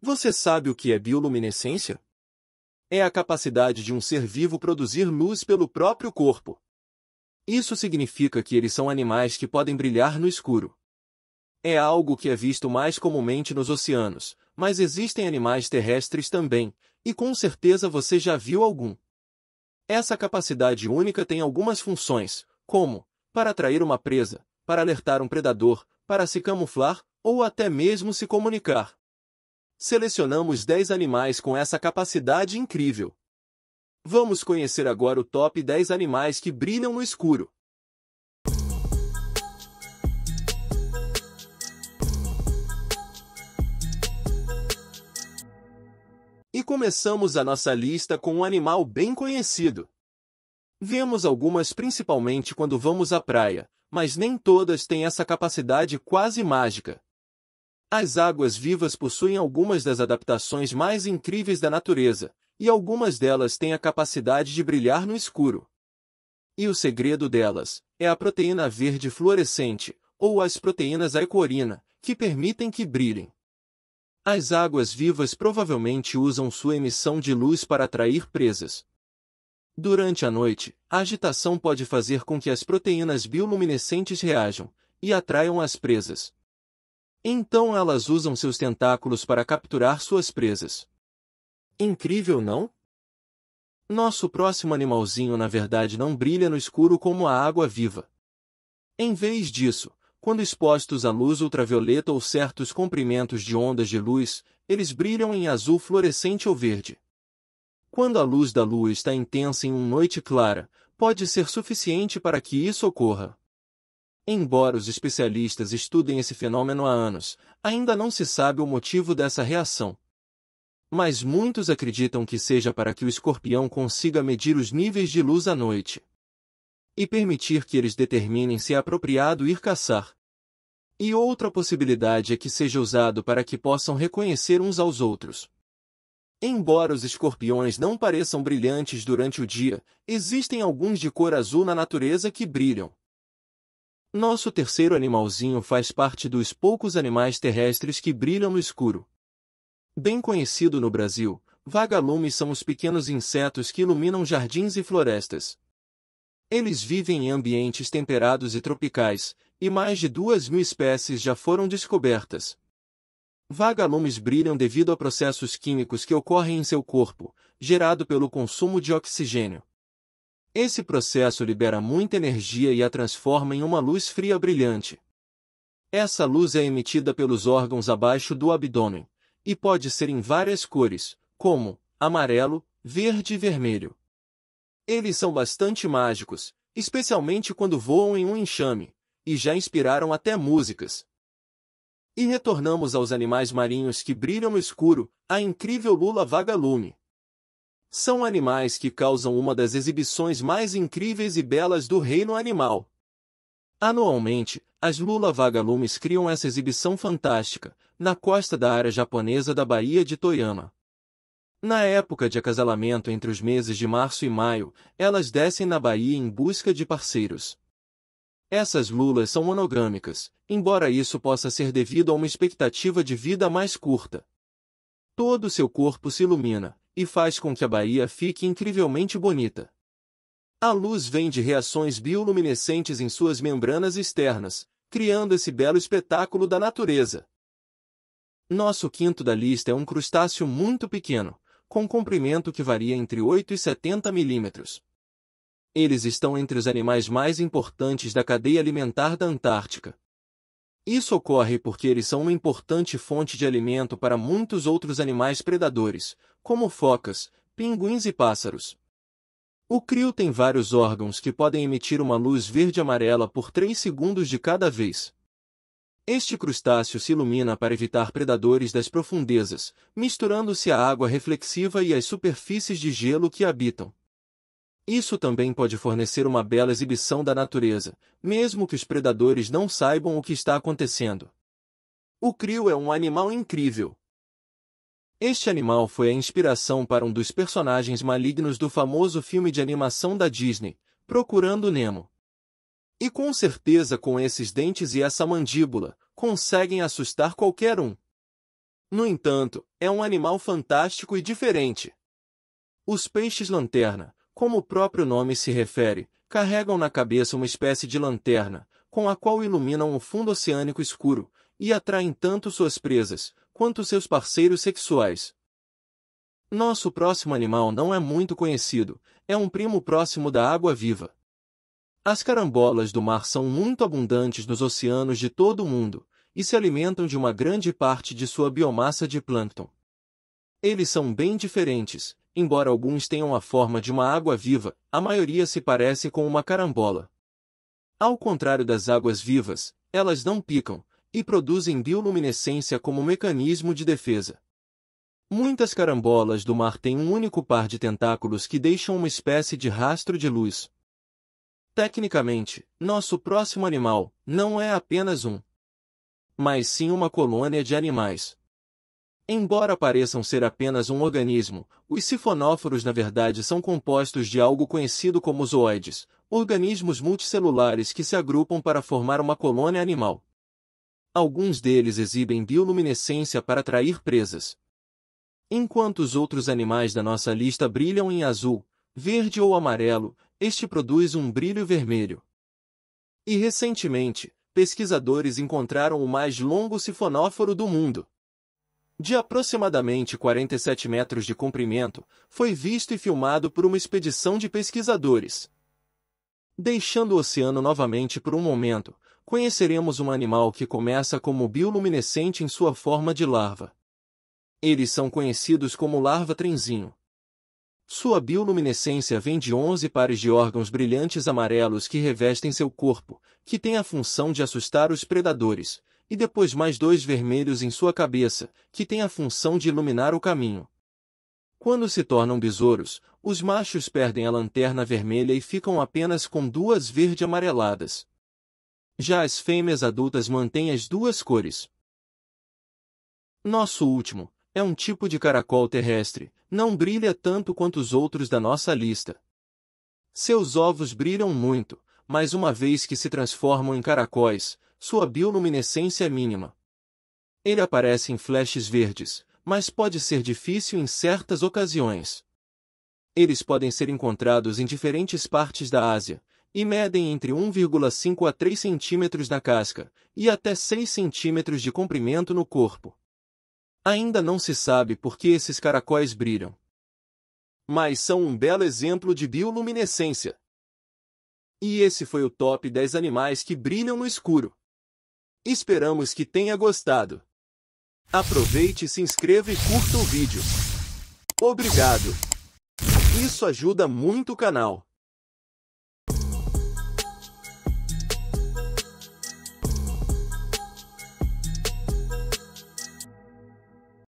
Você sabe o que é bioluminescência? É a capacidade de um ser vivo produzir luz pelo próprio corpo. Isso significa que eles são animais que podem brilhar no escuro. É algo que é visto mais comumente nos oceanos, mas existem animais terrestres também, e com certeza você já viu algum. Essa capacidade única tem algumas funções, como para atrair uma presa, para alertar um predador, para se camuflar ou até mesmo se comunicar selecionamos 10 animais com essa capacidade incrível. Vamos conhecer agora o top 10 animais que brilham no escuro. E começamos a nossa lista com um animal bem conhecido. Vemos algumas principalmente quando vamos à praia, mas nem todas têm essa capacidade quase mágica. As águas vivas possuem algumas das adaptações mais incríveis da natureza, e algumas delas têm a capacidade de brilhar no escuro. E o segredo delas é a proteína verde fluorescente, ou as proteínas aicorina, que permitem que brilhem. As águas vivas provavelmente usam sua emissão de luz para atrair presas. Durante a noite, a agitação pode fazer com que as proteínas bioluminescentes reajam e atraiam as presas. Então elas usam seus tentáculos para capturar suas presas. Incrível, não? Nosso próximo animalzinho na verdade não brilha no escuro como a água viva. Em vez disso, quando expostos à luz ultravioleta ou certos comprimentos de ondas de luz, eles brilham em azul fluorescente ou verde. Quando a luz da lua está intensa em uma noite clara, pode ser suficiente para que isso ocorra. Embora os especialistas estudem esse fenômeno há anos, ainda não se sabe o motivo dessa reação. Mas muitos acreditam que seja para que o escorpião consiga medir os níveis de luz à noite e permitir que eles determinem se é apropriado ir caçar. E outra possibilidade é que seja usado para que possam reconhecer uns aos outros. Embora os escorpiões não pareçam brilhantes durante o dia, existem alguns de cor azul na natureza que brilham. Nosso terceiro animalzinho faz parte dos poucos animais terrestres que brilham no escuro. Bem conhecido no Brasil, vagalumes são os pequenos insetos que iluminam jardins e florestas. Eles vivem em ambientes temperados e tropicais, e mais de duas mil espécies já foram descobertas. Vagalumes brilham devido a processos químicos que ocorrem em seu corpo, gerado pelo consumo de oxigênio. Esse processo libera muita energia e a transforma em uma luz fria brilhante. Essa luz é emitida pelos órgãos abaixo do abdômen e pode ser em várias cores, como amarelo, verde e vermelho. Eles são bastante mágicos, especialmente quando voam em um enxame, e já inspiraram até músicas. E retornamos aos animais marinhos que brilham no escuro, a incrível lula vagalume. São animais que causam uma das exibições mais incríveis e belas do reino animal. Anualmente, as lula vagalumes criam essa exibição fantástica, na costa da área japonesa da Baía de Toyama. Na época de acasalamento entre os meses de março e maio, elas descem na Bahia em busca de parceiros. Essas lulas são monogâmicas, embora isso possa ser devido a uma expectativa de vida mais curta. Todo seu corpo se ilumina, e faz com que a Bahia fique incrivelmente bonita. A luz vem de reações bioluminescentes em suas membranas externas, criando esse belo espetáculo da natureza. Nosso quinto da lista é um crustáceo muito pequeno, com comprimento que varia entre 8 e 70 milímetros. Eles estão entre os animais mais importantes da cadeia alimentar da Antártica, isso ocorre porque eles são uma importante fonte de alimento para muitos outros animais predadores, como focas, pinguins e pássaros. O crio tem vários órgãos que podem emitir uma luz verde-amarela por 3 segundos de cada vez. Este crustáceo se ilumina para evitar predadores das profundezas, misturando-se à água reflexiva e às superfícies de gelo que habitam. Isso também pode fornecer uma bela exibição da natureza, mesmo que os predadores não saibam o que está acontecendo. O Crio é um animal incrível. Este animal foi a inspiração para um dos personagens malignos do famoso filme de animação da Disney, Procurando Nemo. E com certeza com esses dentes e essa mandíbula, conseguem assustar qualquer um. No entanto, é um animal fantástico e diferente. Os peixes-lanterna, como o próprio nome se refere, carregam na cabeça uma espécie de lanterna, com a qual iluminam o fundo oceânico escuro, e atraem tanto suas presas, quanto seus parceiros sexuais. Nosso próximo animal não é muito conhecido, é um primo próximo da água-viva. As carambolas do mar são muito abundantes nos oceanos de todo o mundo, e se alimentam de uma grande parte de sua biomassa de plâncton. Eles são bem diferentes, embora alguns tenham a forma de uma água viva, a maioria se parece com uma carambola. Ao contrário das águas vivas, elas não picam, e produzem bioluminescência como mecanismo de defesa. Muitas carambolas do mar têm um único par de tentáculos que deixam uma espécie de rastro de luz. Tecnicamente, nosso próximo animal não é apenas um, mas sim uma colônia de animais, Embora pareçam ser apenas um organismo, os sifonóforos na verdade são compostos de algo conhecido como zoides, organismos multicelulares que se agrupam para formar uma colônia animal. Alguns deles exibem bioluminescência para atrair presas. Enquanto os outros animais da nossa lista brilham em azul, verde ou amarelo, este produz um brilho vermelho. E recentemente, pesquisadores encontraram o mais longo sifonóforo do mundo de aproximadamente 47 metros de comprimento, foi visto e filmado por uma expedição de pesquisadores. Deixando o oceano novamente por um momento, conheceremos um animal que começa como bioluminescente em sua forma de larva. Eles são conhecidos como larva-trenzinho. Sua bioluminescência vem de 11 pares de órgãos brilhantes amarelos que revestem seu corpo, que tem a função de assustar os predadores, e depois mais dois vermelhos em sua cabeça, que tem a função de iluminar o caminho. Quando se tornam besouros, os machos perdem a lanterna vermelha e ficam apenas com duas verde-amareladas. Já as fêmeas adultas mantêm as duas cores. Nosso último é um tipo de caracol terrestre, não brilha tanto quanto os outros da nossa lista. Seus ovos brilham muito, mas uma vez que se transformam em caracóis, sua bioluminescência é mínima. Ele aparece em flashes verdes, mas pode ser difícil em certas ocasiões. Eles podem ser encontrados em diferentes partes da Ásia e medem entre 1,5 a 3 centímetros na casca e até 6 centímetros de comprimento no corpo. Ainda não se sabe por que esses caracóis brilham. Mas são um belo exemplo de bioluminescência. E esse foi o top 10 animais que brilham no escuro. Esperamos que tenha gostado. Aproveite, se inscreva e curta o vídeo. Obrigado! Isso ajuda muito o canal.